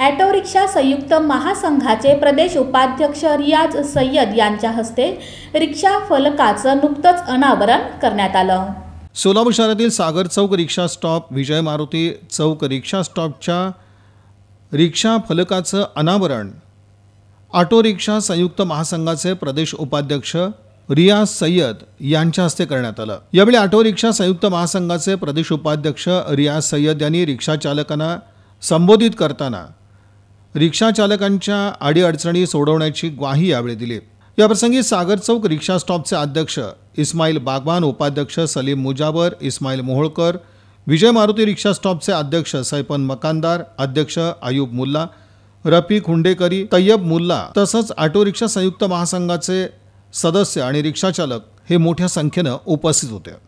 auto rickshaw संयुक्त महासंघाचे प्रदेश उपाध्यक्ष रियाज सय्यद यांच्या हस्ते रिक्षा फलकाचं नुकतंच अनावरण करण्यात आलं सोलापूर शहरातील सागर चौक रिक्षा स्टॉप विजय मारुती चौक रिक्षा स्टॉपच्या रिक्षा फलकाचं अनावरण ऑटो रिक्षा संयुक्त महासंघाचे प्रदेश उपाध्यक्ष रियाज सय्यद यांच्या हस्ते करण्यात आलं यावेळी ऑटो रिक्षा संयुक्त महासंघाचे प्रदेश उपाध्यक्ष रियाज सय्यद यांनी रिक्षा चालकांना संबोधित करताना रिक्षाचालकांच्या अडीअडचणी सोडवण्याची ग्वाही यावेळी दिली याप्रसंगी सागर चौक रिक्षा स्टॉपचे अध्यक्ष इस्माईल बागवान उपाध्यक्ष सलीम मुजावर इस्माईल मोहोळकर विजय मारुती रिक्षा स्टॉपचे अध्यक्ष सैपन मकानदार अध्यक्ष अयूब मुल्ला रफी खुंडेकरी तय्यब मुल्ला तसंच ऑटो रिक्षा संयुक्त महासंघाचे सदस्य आणि रिक्षाचालक हे मोठ्या संख्येनं उपस्थित होते